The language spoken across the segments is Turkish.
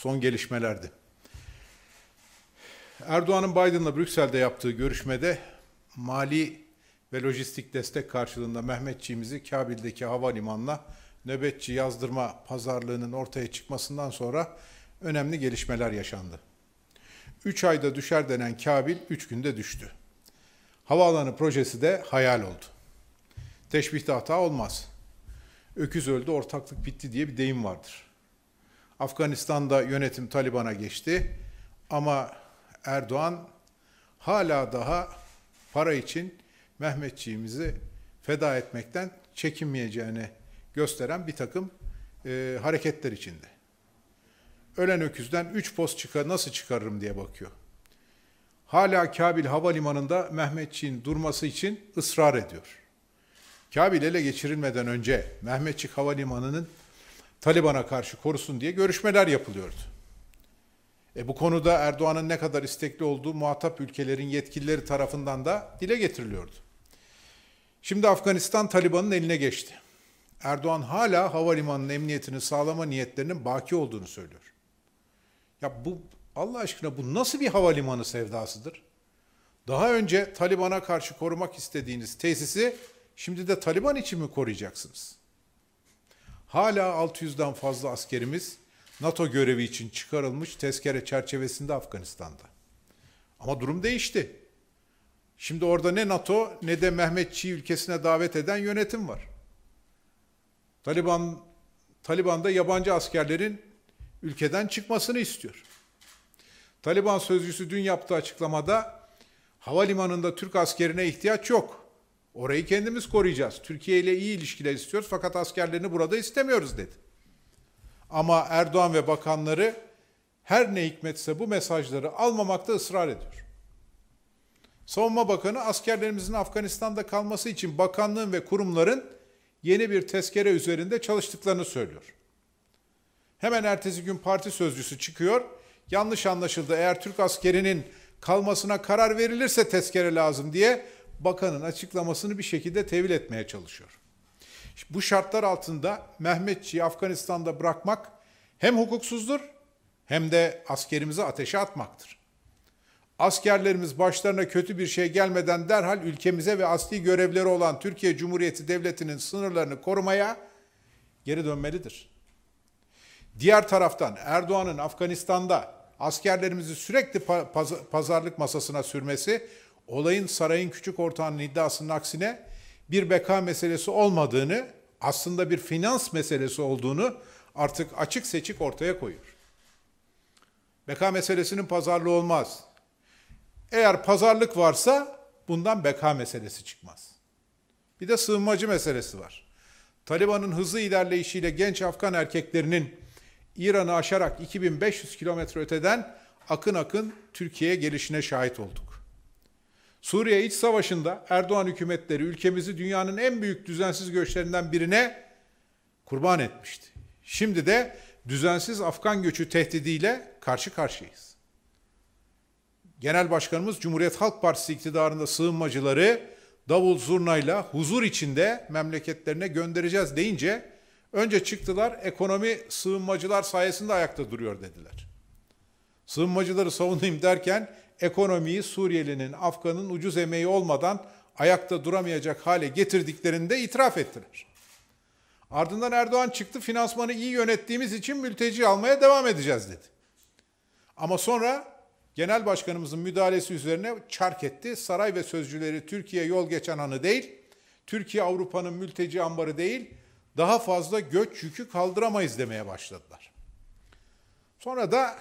son gelişmelerdi. Erdoğan'ın Biden'la Brüksel'de yaptığı görüşmede mali ve lojistik destek karşılığında Mehmetçiğimizi Kabil'deki havalimanına nöbetçi yazdırma pazarlığının ortaya çıkmasından sonra önemli gelişmeler yaşandı. 3 ayda düşer denen Kabil 3 günde düştü. Havaalanı projesi de hayal oldu. Teşbihte hata olmaz. Öküz öldü ortaklık bitti diye bir deyim vardır. Afganistan'da yönetim Taliban'a geçti ama Erdoğan hala daha para için Mehmetçiğimizi feda etmekten çekinmeyeceğini gösteren bir takım e, hareketler içinde. Ölen öküzden 3 post çıkar, nasıl çıkarırım diye bakıyor. Hala Kabil Havalimanı'nda Mehmetçiğin durması için ısrar ediyor. Kabil ele geçirilmeden önce Mehmetçik Havalimanı'nın Taliban'a karşı korusun diye görüşmeler yapılıyordu. E bu konuda Erdoğan'ın ne kadar istekli olduğu muhatap ülkelerin yetkilileri tarafından da dile getiriliyordu. Şimdi Afganistan Taliban'ın eline geçti. Erdoğan hala havalimanının emniyetini sağlama niyetlerinin baki olduğunu söylüyor. Ya bu Allah aşkına bu nasıl bir havalimanı sevdasıdır? Daha önce Taliban'a karşı korumak istediğiniz tesisi şimdi de Taliban için mi koruyacaksınız? Hala 600'den fazla askerimiz NATO görevi için çıkarılmış tezkere çerçevesinde Afganistan'da. Ama durum değişti. Şimdi orada ne NATO ne de Mehmetçi ülkesine davet eden yönetim var. Taliban Taliban'da yabancı askerlerin ülkeden çıkmasını istiyor. Taliban sözcüsü dün yaptığı açıklamada havalimanında Türk askerine ihtiyaç yok. Orayı kendimiz koruyacağız. Türkiye ile iyi ilişkiler istiyoruz fakat askerlerini burada istemiyoruz dedi. Ama Erdoğan ve bakanları her ne hikmetse bu mesajları almamakta ısrar ediyor. Savunma Bakanı askerlerimizin Afganistan'da kalması için bakanlığın ve kurumların yeni bir tezkere üzerinde çalıştıklarını söylüyor. Hemen ertesi gün parti sözcüsü çıkıyor. Yanlış anlaşıldı. Eğer Türk askerinin kalmasına karar verilirse tezkere lazım diye bakanın açıklamasını bir şekilde tevil etmeye çalışıyor. Bu şartlar altında Mehmetçi'yi Afganistan'da bırakmak hem hukuksuzdur hem de askerimizi ateşe atmaktır. Askerlerimiz başlarına kötü bir şey gelmeden derhal ülkemize ve asli görevleri olan Türkiye Cumhuriyeti Devleti'nin sınırlarını korumaya geri dönmelidir. Diğer taraftan Erdoğan'ın Afganistan'da askerlerimizi sürekli pazarlık masasına sürmesi olayın sarayın küçük ortağının iddiasının aksine bir beka meselesi olmadığını, aslında bir finans meselesi olduğunu artık açık seçik ortaya koyuyor. Beka meselesinin pazarlığı olmaz. Eğer pazarlık varsa bundan beka meselesi çıkmaz. Bir de sığınmacı meselesi var. Taliban'ın hızlı ilerleyişiyle genç Afgan erkeklerinin İran'ı aşarak 2500 kilometre öteden akın akın Türkiye'ye gelişine şahit olduk. Suriye iç savaşında Erdoğan hükümetleri ülkemizi dünyanın en büyük düzensiz göçlerinden birine kurban etmişti. Şimdi de düzensiz Afgan göçü tehdidiyle karşı karşıyayız. Genel Başkanımız Cumhuriyet Halk Partisi iktidarında sığınmacıları davul zurnayla huzur içinde memleketlerine göndereceğiz deyince önce çıktılar ekonomi sığınmacılar sayesinde ayakta duruyor dediler. Sığınmacıları savunayım derken ekonomiyi Suriyelinin, Afgan'ın ucuz emeği olmadan ayakta duramayacak hale getirdiklerinde itiraf ettiler. Ardından Erdoğan çıktı finansmanı iyi yönettiğimiz için mülteci almaya devam edeceğiz dedi. Ama sonra genel başkanımızın müdahalesi üzerine çark etti. Saray ve sözcüleri Türkiye yol geçen anı değil, Türkiye Avrupa'nın mülteci ambarı değil, daha fazla göç yükü kaldıramayız demeye başladılar. Sonra da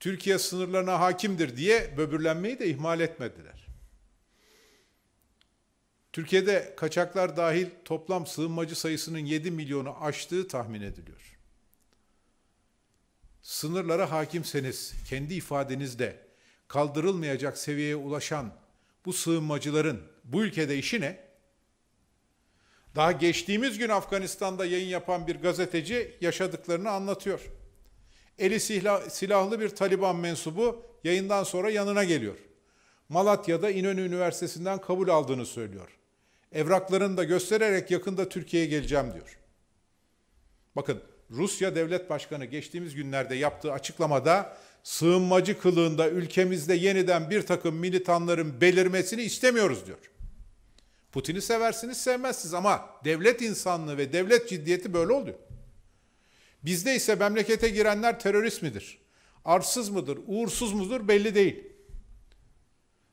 Türkiye sınırlarına hakimdir diye böbürlenmeyi de ihmal etmediler. Türkiye'de kaçaklar dahil toplam sığınmacı sayısının 7 milyonu aştığı tahmin ediliyor. Sınırlara hakimseniz kendi ifadenizde kaldırılmayacak seviyeye ulaşan bu sığınmacıların bu ülkede işi ne? Daha geçtiğimiz gün Afganistan'da yayın yapan bir gazeteci yaşadıklarını anlatıyor eli silahlı bir Taliban mensubu yayından sonra yanına geliyor. Malatya'da İnönü Üniversitesi'nden kabul aldığını söylüyor. Evraklarını da göstererek yakında Türkiye'ye geleceğim diyor. Bakın Rusya Devlet Başkanı geçtiğimiz günlerde yaptığı açıklamada sığınmacı kılığında ülkemizde yeniden bir takım militanların belirmesini istemiyoruz diyor. Putin'i seversiniz sevmezsiniz ama devlet insanlığı ve devlet ciddiyeti böyle oluyor. Bizde ise memlekete girenler terörist midir? Arsız mıdır? Uğursuz mudur? Belli değil.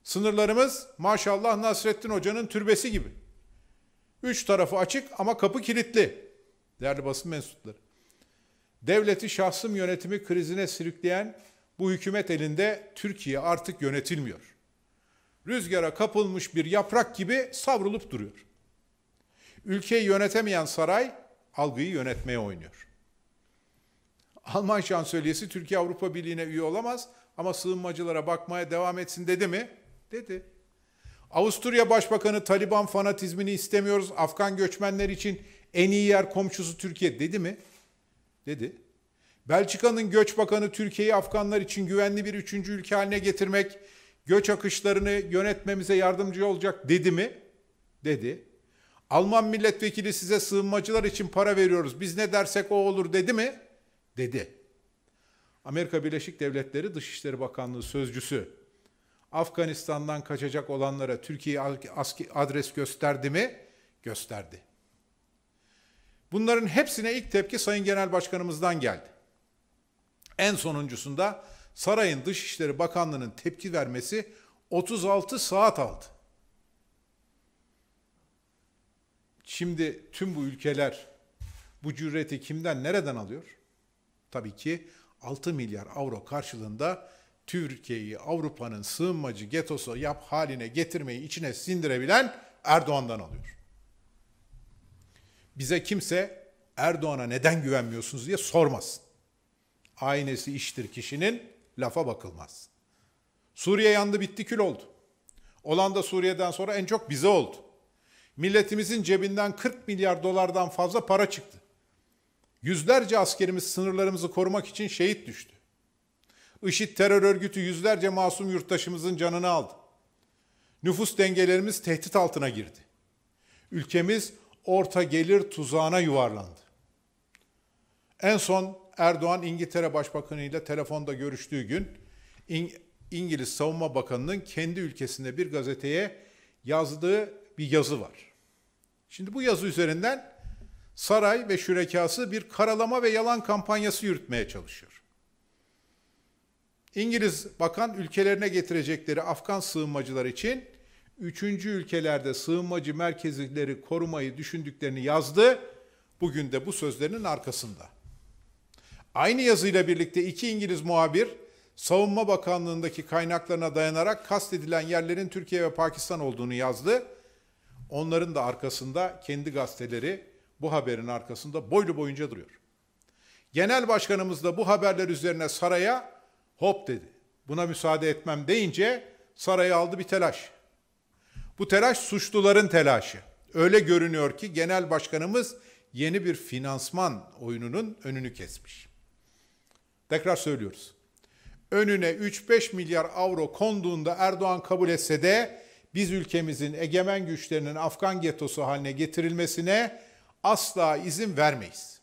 Sınırlarımız maşallah Nasrettin Hoca'nın türbesi gibi. Üç tarafı açık ama kapı kilitli. Değerli basın mensupları. Devleti şahsım yönetimi krizine sürükleyen bu hükümet elinde Türkiye artık yönetilmiyor. Rüzgara kapılmış bir yaprak gibi savrulup duruyor. Ülkeyi yönetemeyen saray algıyı yönetmeye oynuyor. Alman şansölyesi Türkiye Avrupa Birliği'ne üye olamaz ama sığınmacılara bakmaya devam etsin dedi mi? Dedi. Avusturya Başbakanı Taliban fanatizmini istemiyoruz. Afgan göçmenler için en iyi yer komşusu Türkiye dedi mi? Dedi. Belçika'nın göç bakanı Türkiye'yi Afganlar için güvenli bir üçüncü ülke haline getirmek, göç akışlarını yönetmemize yardımcı olacak dedi mi? Dedi. Alman milletvekili size sığınmacılar için para veriyoruz. Biz ne dersek o olur dedi mi? dedi. Amerika Birleşik Devletleri Dışişleri Bakanlığı sözcüsü Afganistan'dan kaçacak olanlara Türkiye adres gösterdi mi? Gösterdi. Bunların hepsine ilk tepki Sayın Genel Başkanımızdan geldi. En sonuncusunda sarayın Dışişleri Bakanlığı'nın tepki vermesi 36 saat aldı. Şimdi tüm bu ülkeler bu cüreti kimden, nereden alıyor? Tabii ki 6 milyar avro karşılığında Türkiye'yi Avrupa'nın sığınmacı getosu yap haline getirmeyi içine sindirebilen Erdoğan'dan alıyor. Bize kimse Erdoğan'a neden güvenmiyorsunuz diye sormasın. Aynesi iştir kişinin lafa bakılmaz. Suriye yandı bitti kül oldu. Olan da Suriye'den sonra en çok bize oldu. Milletimizin cebinden 40 milyar dolardan fazla para çıktı. Yüzlerce askerimiz sınırlarımızı korumak için şehit düştü. IŞİD terör örgütü yüzlerce masum yurttaşımızın canını aldı. Nüfus dengelerimiz tehdit altına girdi. Ülkemiz orta gelir tuzağına yuvarlandı. En son Erdoğan İngiltere Başbakanı ile telefonda görüştüğü gün İngiliz Savunma Bakanı'nın kendi ülkesinde bir gazeteye yazdığı bir yazı var. Şimdi bu yazı üzerinden saray ve şürekası bir karalama ve yalan kampanyası yürütmeye çalışıyor. İngiliz bakan ülkelerine getirecekleri Afgan sığınmacılar için üçüncü ülkelerde sığınmacı merkezleri korumayı düşündüklerini yazdı. Bugün de bu sözlerinin arkasında. Aynı yazıyla birlikte iki İngiliz muhabir Savunma Bakanlığındaki kaynaklarına dayanarak kastedilen yerlerin Türkiye ve Pakistan olduğunu yazdı. Onların da arkasında kendi gazeteleri bu haberin arkasında boylu boyunca duruyor. Genel başkanımız da bu haberler üzerine saraya hop dedi. Buna müsaade etmem deyince sarayı aldı bir telaş. Bu telaş suçluların telaşı. Öyle görünüyor ki genel başkanımız yeni bir finansman oyununun önünü kesmiş. Tekrar söylüyoruz. Önüne 3-5 milyar avro konduğunda Erdoğan kabul etse de biz ülkemizin egemen güçlerinin Afgan getosu haline getirilmesine asla izin vermeyiz.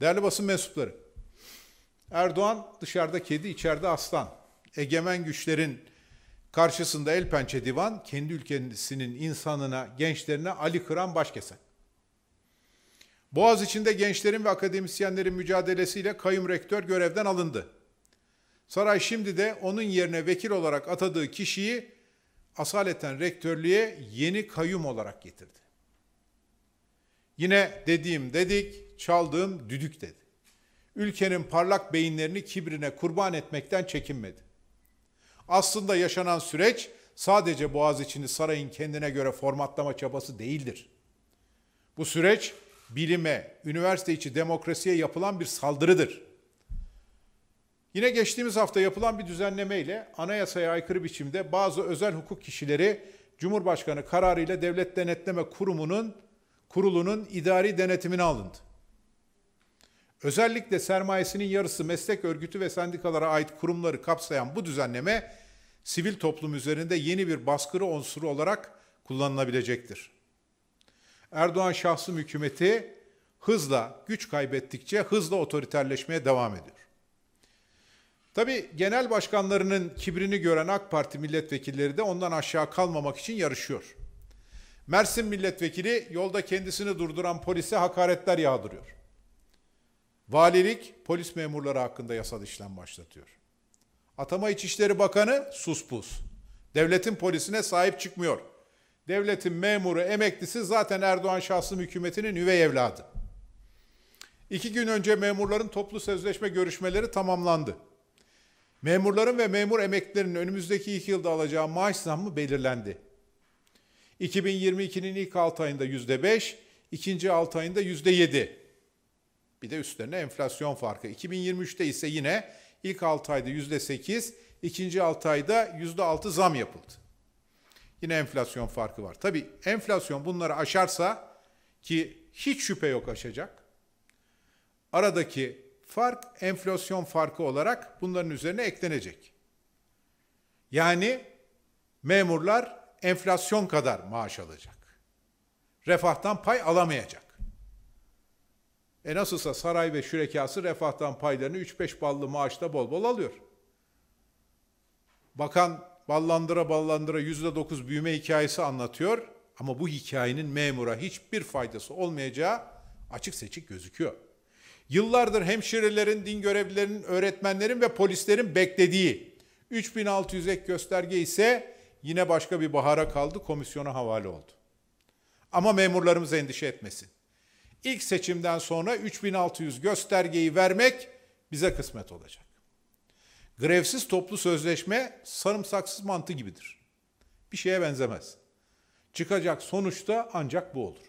Değerli basın mensupları, Erdoğan dışarıda kedi, içeride aslan. Egemen güçlerin karşısında el pençe divan, kendi ülkesinin insanına, gençlerine Ali Kıran başkesen. Boğaz içinde gençlerin ve akademisyenlerin mücadelesiyle kayyum rektör görevden alındı. Saray şimdi de onun yerine vekil olarak atadığı kişiyi asaleten rektörlüğe yeni kayyum olarak getirdi. Yine dediğim dedik, çaldığım düdük dedi. Ülkenin parlak beyinlerini kibrine kurban etmekten çekinmedi. Aslında yaşanan süreç sadece Boğaz içini sarayın kendine göre formatlama çabası değildir. Bu süreç bilime, üniversite içi demokrasiye yapılan bir saldırıdır. Yine geçtiğimiz hafta yapılan bir düzenlemeyle anayasaya aykırı biçimde bazı özel hukuk kişileri Cumhurbaşkanı kararıyla Devlet Denetleme Kurumu'nun Kurulu'nun idari denetimine alındı. Özellikle sermayesinin yarısı meslek örgütü ve sendikalara ait kurumları kapsayan bu düzenleme sivil toplum üzerinde yeni bir baskırı unsuru olarak kullanılabilecektir. Erdoğan şahsım hükümeti hızla güç kaybettikçe hızla otoriterleşmeye devam ediyor. Tabi genel başkanlarının kibrini gören AK Parti milletvekilleri de ondan aşağı kalmamak için yarışıyor. Mersin milletvekili yolda kendisini durduran polise hakaretler yağdırıyor. Valilik polis memurları hakkında yasal işlem başlatıyor. Atama İçişleri Bakanı sus pus. Devletin polisine sahip çıkmıyor. Devletin memuru, emeklisi zaten Erdoğan şahsım hükümetinin üvey evladı. İki gün önce memurların toplu sözleşme görüşmeleri tamamlandı. Memurların ve memur emeklilerinin önümüzdeki iki yılda alacağı maaş zammı belirlendi. 2022'nin ilk 6 ayında %5, ikinci 6 ayında %7. Bir de üstlerine enflasyon farkı. 2023'te ise yine ilk 6 ayda %8, ikinci 6 ayda %6 zam yapıldı. Yine enflasyon farkı var. Tabi enflasyon bunları aşarsa ki hiç şüphe yok aşacak. Aradaki fark enflasyon farkı olarak bunların üzerine eklenecek. Yani memurlar enflasyon kadar maaş alacak. Refahtan pay alamayacak. E nasılsa saray ve şürekası refahtan paylarını 3-5 ballı maaşta bol bol alıyor. Bakan ballandıra ballandıra %9 büyüme hikayesi anlatıyor ama bu hikayenin memura hiçbir faydası olmayacağı açık seçik gözüküyor. Yıllardır hemşirelerin, din görevlilerinin, öğretmenlerin ve polislerin beklediği 3600 ek gösterge ise yine başka bir bahara kaldı, komisyona havale oldu. Ama memurlarımız endişe etmesin. İlk seçimden sonra 3600 göstergeyi vermek bize kısmet olacak. Grevsiz toplu sözleşme sarımsaksız mantı gibidir. Bir şeye benzemez. Çıkacak sonuçta ancak bu olur.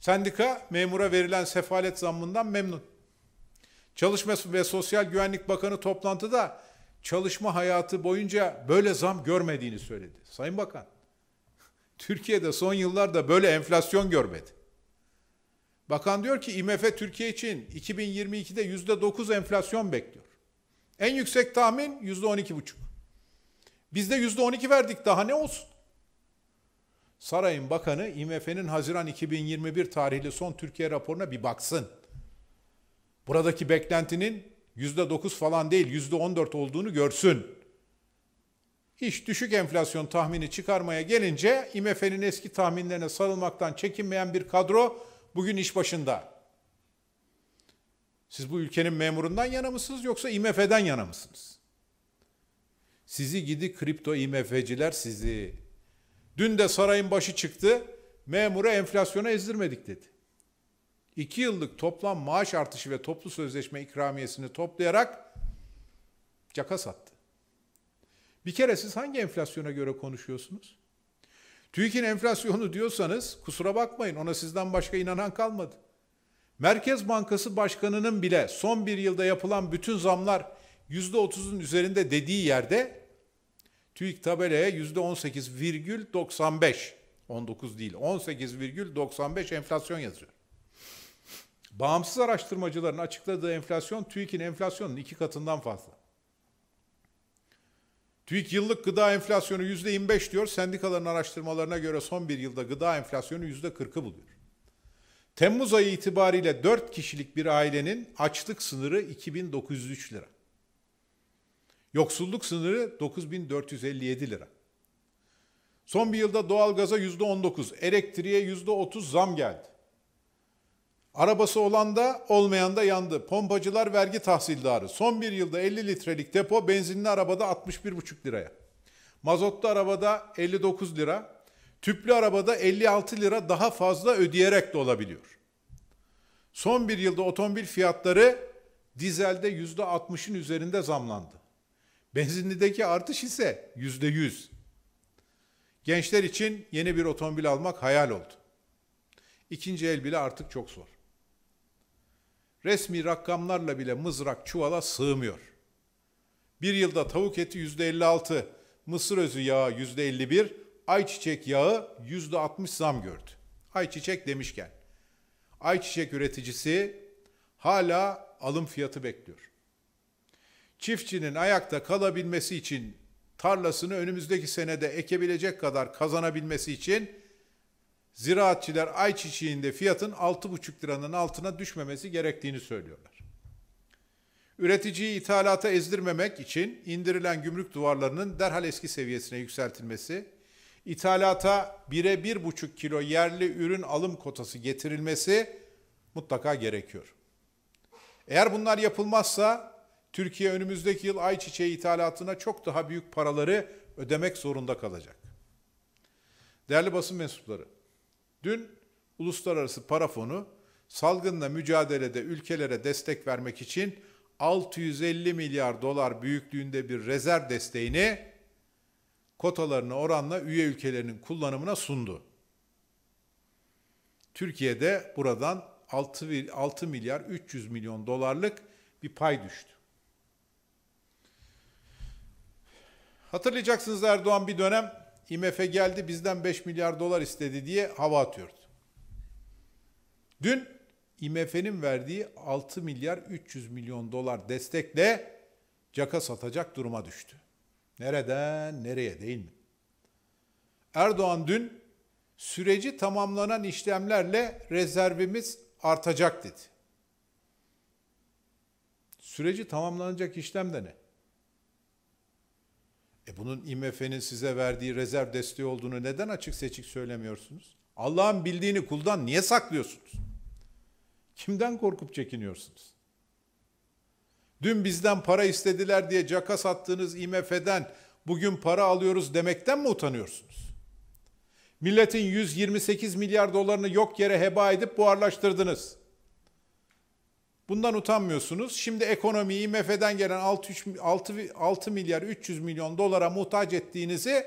Sendika memura verilen sefalet zammından memnun. Çalışma ve Sosyal Güvenlik Bakanı toplantıda çalışma hayatı boyunca böyle zam görmediğini söyledi. Sayın Bakan, Türkiye'de son yıllarda böyle enflasyon görmedi. Bakan diyor ki IMF Türkiye için 2022'de yüzde dokuz enflasyon bekliyor. En yüksek tahmin yüzde on iki buçuk. Biz de yüzde on iki verdik daha ne olsun? Sarayın Bakanı IMF'nin Haziran 2021 tarihli son Türkiye raporuna bir baksın. Buradaki beklentinin Yüzde dokuz falan değil yüzde on dört olduğunu görsün. Hiç düşük enflasyon tahmini çıkarmaya gelince IMF'nin eski tahminlerine sarılmaktan çekinmeyen bir kadro bugün iş başında. Siz bu ülkenin memurundan yana mısınız yoksa IMF'den yana mısınız? Sizi gidi kripto IMF'ciler sizi. Dün de sarayın başı çıktı. Memura enflasyona ezdirmedik dedi. 2 yıllık toplam maaş artışı ve toplu sözleşme ikramiyesini toplayarak caka sattı. Bir kere siz hangi enflasyona göre konuşuyorsunuz? TÜİK'in enflasyonu diyorsanız kusura bakmayın ona sizden başka inanan kalmadı. Merkez Bankası Başkanı'nın bile son bir yılda yapılan bütün zamlar %30'un üzerinde dediği yerde TÜİK tabelaya %18,95 19 değil 18,95 enflasyon yazıyor. Bağımsız araştırmacıların açıkladığı enflasyon TÜİK'in enflasyonun iki katından fazla. TÜİK yıllık gıda enflasyonu yüzde 25 diyor. Sendikaların araştırmalarına göre son bir yılda gıda enflasyonu yüzde 40'ı buluyor. Temmuz ayı itibariyle 4 kişilik bir ailenin açlık sınırı 2903 lira. Yoksulluk sınırı 9457 lira. Son bir yılda doğalgaza %19, elektriğe %30 zam geldi. Arabası olan da olmayan da yandı. Pompacılar vergi tahsildarı. Son bir yılda 50 litrelik depo benzinli arabada 61,5 liraya. Mazotlu arabada 59 lira. Tüplü arabada 56 lira daha fazla ödeyerek de olabiliyor. Son bir yılda otomobil fiyatları dizelde yüzde %60'ın üzerinde zamlandı. Benzinlideki artış ise yüzde %100. Gençler için yeni bir otomobil almak hayal oldu. İkinci el bile artık çok zor. Resmi rakamlarla bile mızrak çuvala sığmıyor. Bir yılda tavuk eti yüzde 56, mısır özü yağı yüzde 51, ayçiçek yağı yüzde 60 zam gördü. Ayçiçek demişken, ayçiçek üreticisi hala alım fiyatı bekliyor. Çiftçinin ayakta kalabilmesi için tarlasını önümüzdeki senede ekebilecek kadar kazanabilmesi için ziraatçiler ayçiçeğinde fiyatın 6,5 liranın altına düşmemesi gerektiğini söylüyorlar. Üreticiyi ithalata ezdirmemek için indirilen gümrük duvarlarının derhal eski seviyesine yükseltilmesi, ithalata 1'e 1,5 kilo yerli ürün alım kotası getirilmesi mutlaka gerekiyor. Eğer bunlar yapılmazsa Türkiye önümüzdeki yıl ayçiçeği ithalatına çok daha büyük paraları ödemek zorunda kalacak. Değerli basın mensupları, Dün Uluslararası Para Fonu salgınla mücadelede ülkelere destek vermek için 650 milyar dolar büyüklüğünde bir rezerv desteğini kotalarına oranla üye ülkelerinin kullanımına sundu. Türkiye'de buradan 6, 6 milyar 300 milyon dolarlık bir pay düştü. Hatırlayacaksınız Erdoğan bir dönem IMF geldi bizden 5 milyar dolar istedi diye hava atıyordu. Dün IMF'nin verdiği 6 milyar 300 milyon dolar destekle caka satacak duruma düştü. Nereden nereye değil mi? Erdoğan dün süreci tamamlanan işlemlerle rezervimiz artacak dedi. Süreci tamamlanacak işlem de ne? E bunun IMF'nin size verdiği rezerv desteği olduğunu neden açık seçik söylemiyorsunuz? Allah'ın bildiğini kuldan niye saklıyorsunuz? Kimden korkup çekiniyorsunuz? Dün bizden para istediler diye caka sattığınız IMF'den bugün para alıyoruz demekten mi utanıyorsunuz? Milletin 128 milyar dolarını yok yere heba edip buharlaştırdınız. Bundan utanmıyorsunuz. Şimdi ekonomiyi IMF'den gelen 6, 6, 6 milyar 300 milyon dolara muhtaç ettiğinizi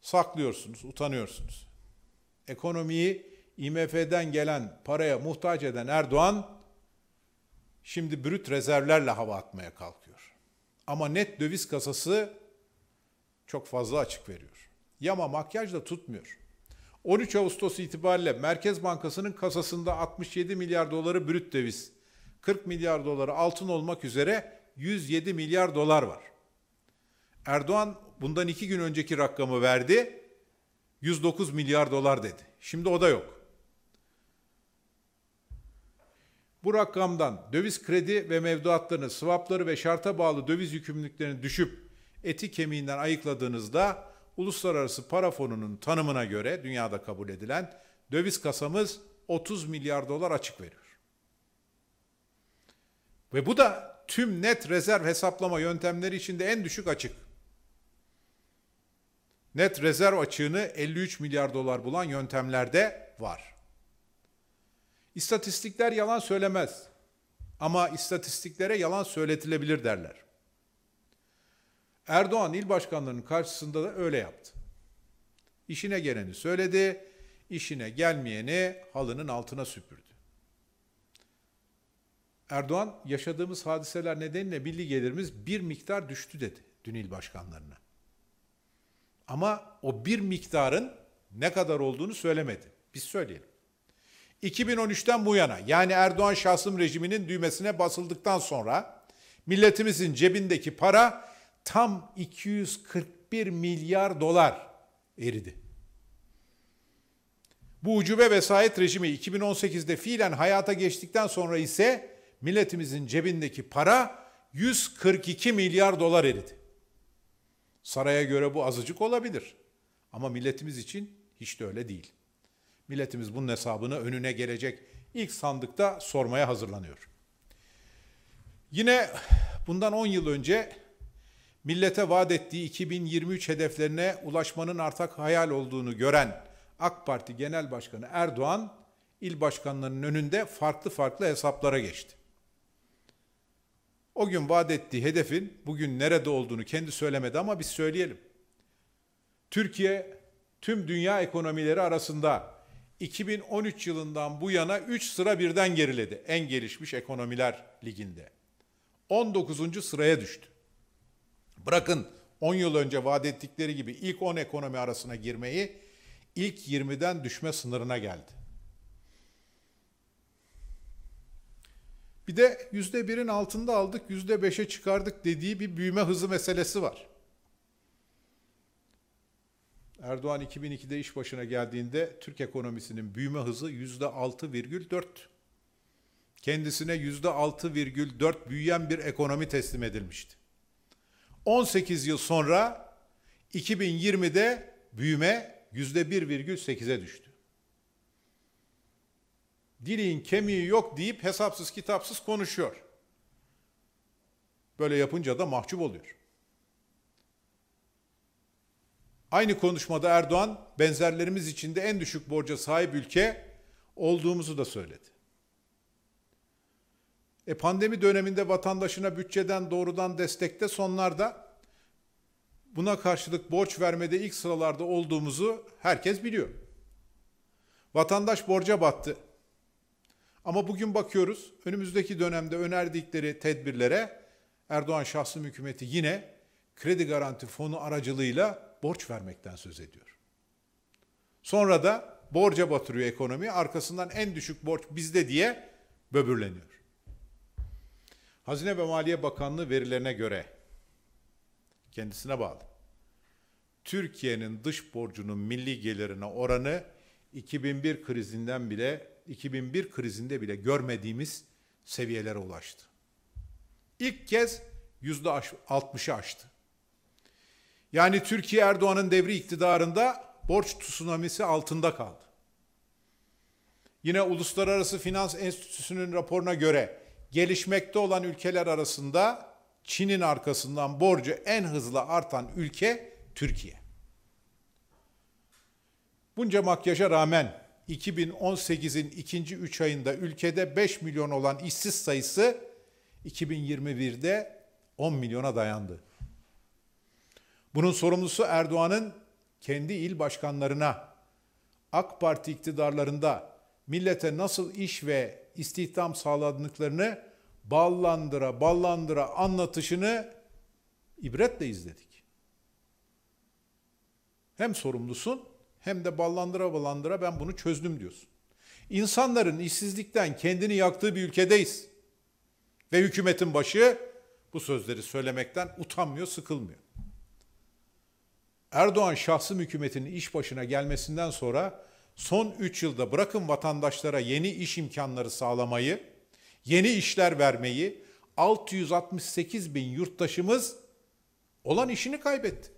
saklıyorsunuz, utanıyorsunuz. Ekonomiyi IMF'den gelen paraya muhtaç eden Erdoğan şimdi brüt rezervlerle hava atmaya kalkıyor. Ama net döviz kasası çok fazla açık veriyor. Yama makyaj da tutmuyor. 13 Ağustos itibariyle Merkez Bankası'nın kasasında 67 milyar doları brüt döviz, 40 milyar doları altın olmak üzere 107 milyar dolar var. Erdoğan bundan iki gün önceki rakamı verdi. 109 milyar dolar dedi. Şimdi o da yok. Bu rakamdan döviz kredi ve mevduatlarını, swapları ve şarta bağlı döviz yükümlülüklerini düşüp eti kemiğinden ayıkladığınızda Uluslararası Para Fonu'nun tanımına göre dünyada kabul edilen döviz kasamız 30 milyar dolar açık veriyor. Ve bu da tüm net rezerv hesaplama yöntemleri içinde en düşük açık. Net rezerv açığını 53 milyar dolar bulan yöntemlerde var. İstatistikler yalan söylemez. Ama istatistiklere yalan söyletilebilir derler. Erdoğan il başkanlarının karşısında da öyle yaptı. İşine geleni söyledi, işine gelmeyeni halının altına süpürdü. Erdoğan yaşadığımız hadiseler nedeniyle milli gelirimiz bir miktar düştü dedi dün il başkanlarına. Ama o bir miktarın ne kadar olduğunu söylemedi. Biz söyleyelim. 2013'ten bu yana yani Erdoğan şahsım rejiminin düğmesine basıldıktan sonra milletimizin cebindeki para tam 241 milyar dolar eridi. Bu ucube vesayet rejimi 2018'de fiilen hayata geçtikten sonra ise milletimizin cebindeki para 142 milyar dolar eridi. Saraya göre bu azıcık olabilir. Ama milletimiz için hiç de öyle değil. Milletimiz bunun hesabını önüne gelecek ilk sandıkta sormaya hazırlanıyor. Yine bundan 10 yıl önce millete vaat ettiği 2023 hedeflerine ulaşmanın artık hayal olduğunu gören AK Parti Genel Başkanı Erdoğan il başkanlarının önünde farklı farklı hesaplara geçti. O gün vaat ettiği hedefin bugün nerede olduğunu kendi söylemedi ama biz söyleyelim. Türkiye tüm dünya ekonomileri arasında 2013 yılından bu yana 3 sıra birden geriledi en gelişmiş ekonomiler liginde. 19. sıraya düştü. Bırakın 10 yıl önce vaat ettikleri gibi ilk 10 ekonomi arasına girmeyi ilk 20'den düşme sınırına geldi. Bir de yüzde birin altında aldık, yüzde beşe çıkardık dediği bir büyüme hızı meselesi var. Erdoğan 2002'de iş başına geldiğinde Türk ekonomisinin büyüme hızı yüzde altı virgül dört. Kendisine yüzde altı virgül dört büyüyen bir ekonomi teslim edilmişti. 18 yıl sonra 2020'de büyüme %1,8'e düştü. Diliğin kemiği yok deyip hesapsız kitapsız konuşuyor. Böyle yapınca da mahcup oluyor. Aynı konuşmada Erdoğan benzerlerimiz içinde en düşük borca sahip ülke olduğumuzu da söyledi. E pandemi döneminde vatandaşına bütçeden doğrudan destekte sonlarda buna karşılık borç vermede ilk sıralarda olduğumuzu herkes biliyor. Vatandaş borca battı. Ama bugün bakıyoruz önümüzdeki dönemde önerdikleri tedbirlere Erdoğan şahsi hükümeti yine kredi garanti fonu aracılığıyla borç vermekten söz ediyor. Sonra da borca batırıyor ekonomi arkasından en düşük borç bizde diye böbürleniyor. Hazine ve Maliye Bakanlığı verilerine göre kendisine bağlı. Türkiye'nin dış borcunun milli gelirine oranı 2001 krizinden bile 2001 krizinde bile görmediğimiz seviyelere ulaştı. İlk kez yüzde 60'ı aştı. Yani Türkiye Erdoğan'ın devri iktidarında borç tsunamisi altında kaldı. Yine Uluslararası Finans Enstitüsü'nün raporuna göre gelişmekte olan ülkeler arasında Çin'in arkasından borcu en hızlı artan ülke Türkiye. Bunca makyaja rağmen 2018'in ikinci üç ayında ülkede 5 milyon olan işsiz sayısı 2021'de 10 milyona dayandı. Bunun sorumlusu Erdoğan'ın kendi il başkanlarına, AK Parti iktidarlarında millete nasıl iş ve istihdam sağladıklarını ballandıra ballandıra anlatışını ibretle izledik. Hem sorumlusun hem de ballandıra ballandıra ben bunu çözdüm diyorsun. İnsanların işsizlikten kendini yaktığı bir ülkedeyiz. Ve hükümetin başı bu sözleri söylemekten utanmıyor, sıkılmıyor. Erdoğan şahsım hükümetinin iş başına gelmesinden sonra son 3 yılda bırakın vatandaşlara yeni iş imkanları sağlamayı, yeni işler vermeyi 668 bin yurttaşımız olan işini kaybetti.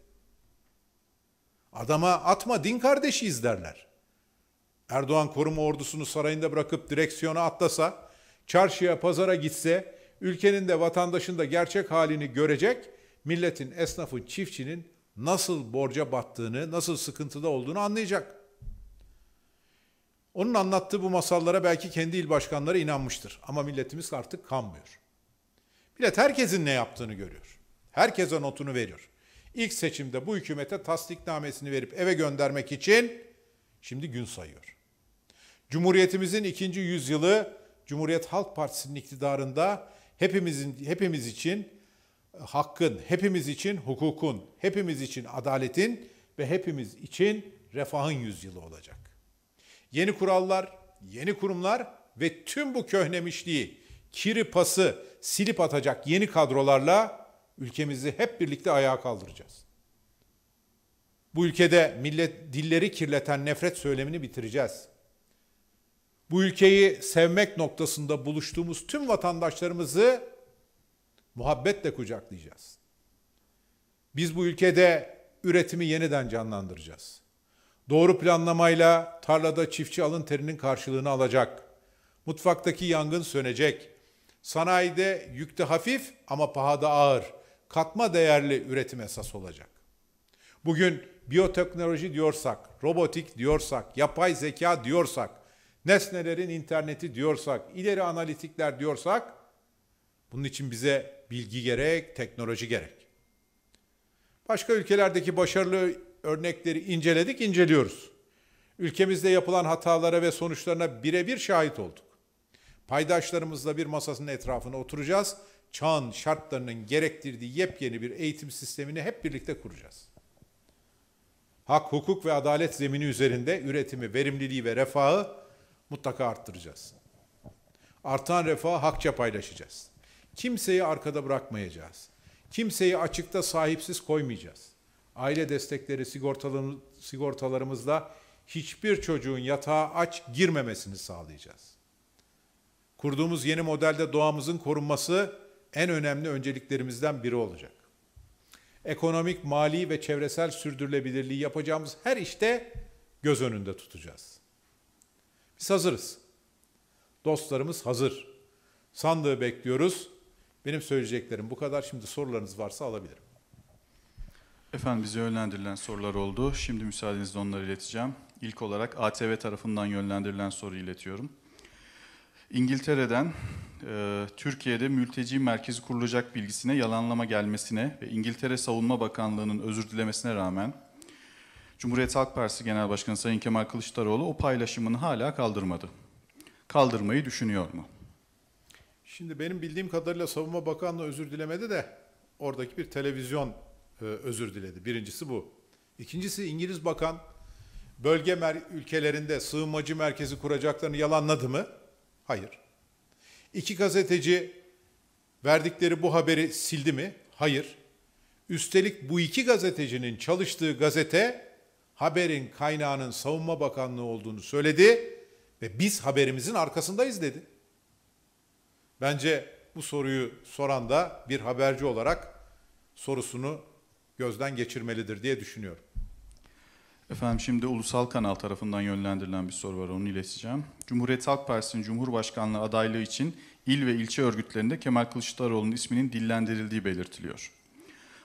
Adama atma din kardeşiyiz derler. Erdoğan koruma ordusunu sarayında bırakıp direksiyona atlasa, çarşıya pazara gitse, ülkenin de vatandaşın da gerçek halini görecek, milletin, esnafın, çiftçinin nasıl borca battığını, nasıl sıkıntıda olduğunu anlayacak. Onun anlattığı bu masallara belki kendi il başkanları inanmıştır. Ama milletimiz artık kanmıyor. Millet herkesin ne yaptığını görüyor. Herkese notunu veriyor. İlk seçimde bu hükümete tasdiknamesini verip eve göndermek için şimdi gün sayıyor. Cumhuriyetimizin ikinci yüzyılı Cumhuriyet Halk Partisi'nin iktidarında hepimizin hepimiz için hakkın, hepimiz için hukukun, hepimiz için adaletin ve hepimiz için refahın yüzyılı olacak. Yeni kurallar, yeni kurumlar ve tüm bu köhnemişliği, kiri pası silip atacak yeni kadrolarla ülkemizi hep birlikte ayağa kaldıracağız. Bu ülkede millet dilleri kirleten nefret söylemini bitireceğiz. Bu ülkeyi sevmek noktasında buluştuğumuz tüm vatandaşlarımızı muhabbetle kucaklayacağız. Biz bu ülkede üretimi yeniden canlandıracağız. Doğru planlamayla tarlada çiftçi alın terinin karşılığını alacak. Mutfaktaki yangın sönecek. Sanayide yükte hafif ama pahada ağır. Katma değerli üretim esas olacak. Bugün biyoteknoloji diyorsak, robotik diyorsak, yapay zeka diyorsak, nesnelerin interneti diyorsak, ileri analitikler diyorsak bunun için bize bilgi gerek, teknoloji gerek. Başka ülkelerdeki başarılı örnekleri inceledik, inceliyoruz. Ülkemizde yapılan hatalara ve sonuçlarına birebir şahit olduk. Paydaşlarımızla bir masasının etrafına oturacağız. Çağın şartlarının gerektirdiği yepyeni bir eğitim sistemini hep birlikte kuracağız. Hak, hukuk ve adalet zemini üzerinde üretimi, verimliliği ve refahı mutlaka arttıracağız. Artan refahı hakça paylaşacağız. Kimseyi arkada bırakmayacağız. Kimseyi açıkta sahipsiz koymayacağız aile destekleri sigortalarımızla hiçbir çocuğun yatağa aç girmemesini sağlayacağız. Kurduğumuz yeni modelde doğamızın korunması en önemli önceliklerimizden biri olacak. Ekonomik, mali ve çevresel sürdürülebilirliği yapacağımız her işte göz önünde tutacağız. Biz hazırız. Dostlarımız hazır. Sandığı bekliyoruz. Benim söyleyeceklerim bu kadar. Şimdi sorularınız varsa alabilirim. Efendim bize yönlendirilen sorular oldu. Şimdi müsaadenizle onları ileteceğim. İlk olarak ATV tarafından yönlendirilen soru iletiyorum. İngiltere'den e, Türkiye'de mülteci merkezi kurulacak bilgisine yalanlama gelmesine ve İngiltere Savunma Bakanlığı'nın özür dilemesine rağmen Cumhuriyet Halk Partisi Genel Başkanı Sayın Kemal Kılıçdaroğlu o paylaşımını hala kaldırmadı. Kaldırmayı düşünüyor mu? Şimdi benim bildiğim kadarıyla Savunma Bakanlığı özür dilemedi de oradaki bir televizyon ee, özür diledi. Birincisi bu. İkincisi İngiliz bakan bölge ülkelerinde sığınmacı merkezi kuracaklarını yalanladı mı? Hayır. İki gazeteci verdikleri bu haberi sildi mi? Hayır. Üstelik bu iki gazetecinin çalıştığı gazete haberin kaynağının Savunma Bakanlığı olduğunu söyledi ve biz haberimizin arkasındayız dedi. Bence bu soruyu soran da bir haberci olarak sorusunu gözden geçirmelidir diye düşünüyorum. Efendim şimdi ulusal kanal tarafından yönlendirilen bir soru var onu ileteceğim. Cumhuriyet Halk Partisi'nin Cumhurbaşkanlığı adaylığı için il ve ilçe örgütlerinde Kemal Kılıçdaroğlu'nun isminin dillendirildiği belirtiliyor.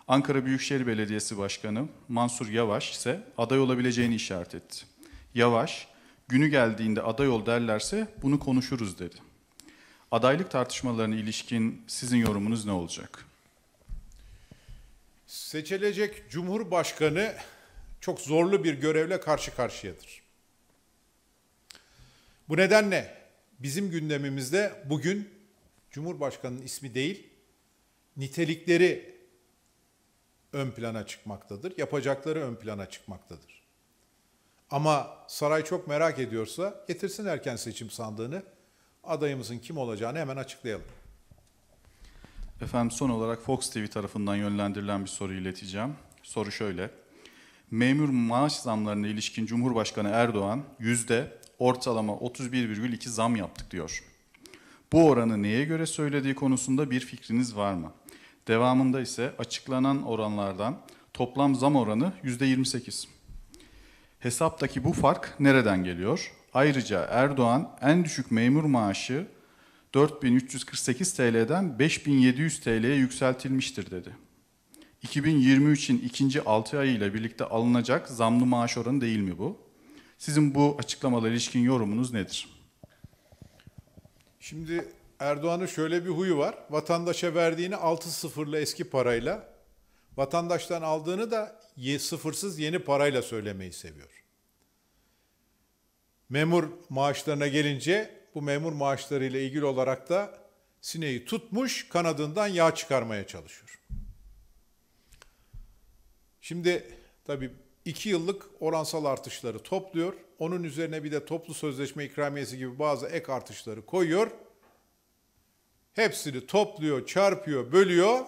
Ankara Büyükşehir Belediyesi Başkanı Mansur Yavaş ise aday olabileceğini işaret etti. Yavaş, günü geldiğinde aday ol derlerse bunu konuşuruz dedi. Adaylık tartışmalarına ilişkin sizin yorumunuz ne olacak? Seçilecek Cumhurbaşkanı çok zorlu bir görevle karşı karşıyadır. Bu nedenle bizim gündemimizde bugün Cumhurbaşkanı'nın ismi değil, nitelikleri ön plana çıkmaktadır. Yapacakları ön plana çıkmaktadır. Ama saray çok merak ediyorsa getirsin erken seçim sandığını. Adayımızın kim olacağını hemen açıklayalım. Efendim son olarak Fox TV tarafından yönlendirilen bir soru ileteceğim. Soru şöyle. Memur maaş zamlarına ilişkin Cumhurbaşkanı Erdoğan yüzde ortalama 31,2 zam yaptık diyor. Bu oranı neye göre söylediği konusunda bir fikriniz var mı? Devamında ise açıklanan oranlardan toplam zam oranı yüzde 28. Hesaptaki bu fark nereden geliyor? Ayrıca Erdoğan en düşük memur maaşı 4348 TL'den 5700 TL'ye yükseltilmiştir dedi. 2023'in ikinci 6 ayı ile birlikte alınacak zamlı maaş oranı değil mi bu? Sizin bu açıklamalara ilişkin yorumunuz nedir? Şimdi Erdoğan'ın şöyle bir huyu var. Vatandaşa verdiğini 6-0'la eski parayla, vatandaştan aldığını da sıfırsız yeni parayla söylemeyi seviyor. Memur maaşlarına gelince bu memur maaşları ile ilgili olarak da sineği tutmuş kanadından yağ çıkarmaya çalışıyor. Şimdi tabii iki yıllık oransal artışları topluyor. Onun üzerine bir de toplu sözleşme ikramiyesi gibi bazı ek artışları koyuyor. Hepsini topluyor, çarpıyor, bölüyor.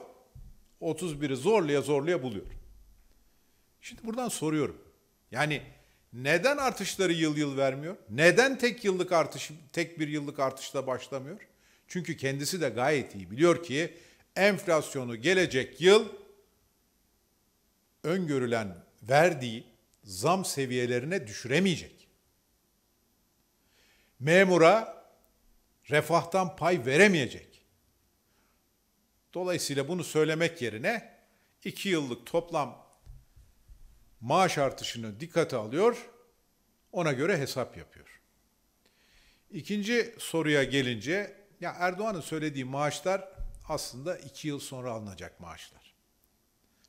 31'i zorlaya zorlaya buluyor. Şimdi buradan soruyorum. Yani neden artışları yıl yıl vermiyor? Neden tek yıllık artış, tek bir yıllık artışla başlamıyor? Çünkü kendisi de gayet iyi biliyor ki enflasyonu gelecek yıl öngörülen verdiği zam seviyelerine düşüremeyecek. Memura refahtan pay veremeyecek. Dolayısıyla bunu söylemek yerine iki yıllık toplam maaş artışını dikkate alıyor, ona göre hesap yapıyor. İkinci soruya gelince, ya Erdoğan'ın söylediği maaşlar aslında iki yıl sonra alınacak maaşlar.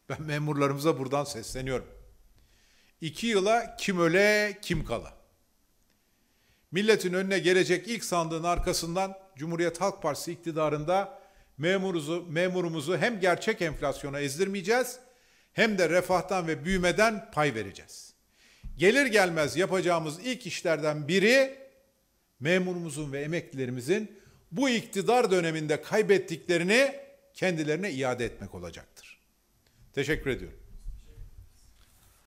Ben memurlarımıza buradan sesleniyorum. İki yıla kim öle kim kala. Milletin önüne gelecek ilk sandığın arkasından Cumhuriyet Halk Partisi iktidarında memurumuzu, memurumuzu hem gerçek enflasyona ezdirmeyeceğiz hem de refahtan ve büyümeden pay vereceğiz. Gelir gelmez yapacağımız ilk işlerden biri memurumuzun ve emeklilerimizin bu iktidar döneminde kaybettiklerini kendilerine iade etmek olacaktır. Teşekkür ediyorum.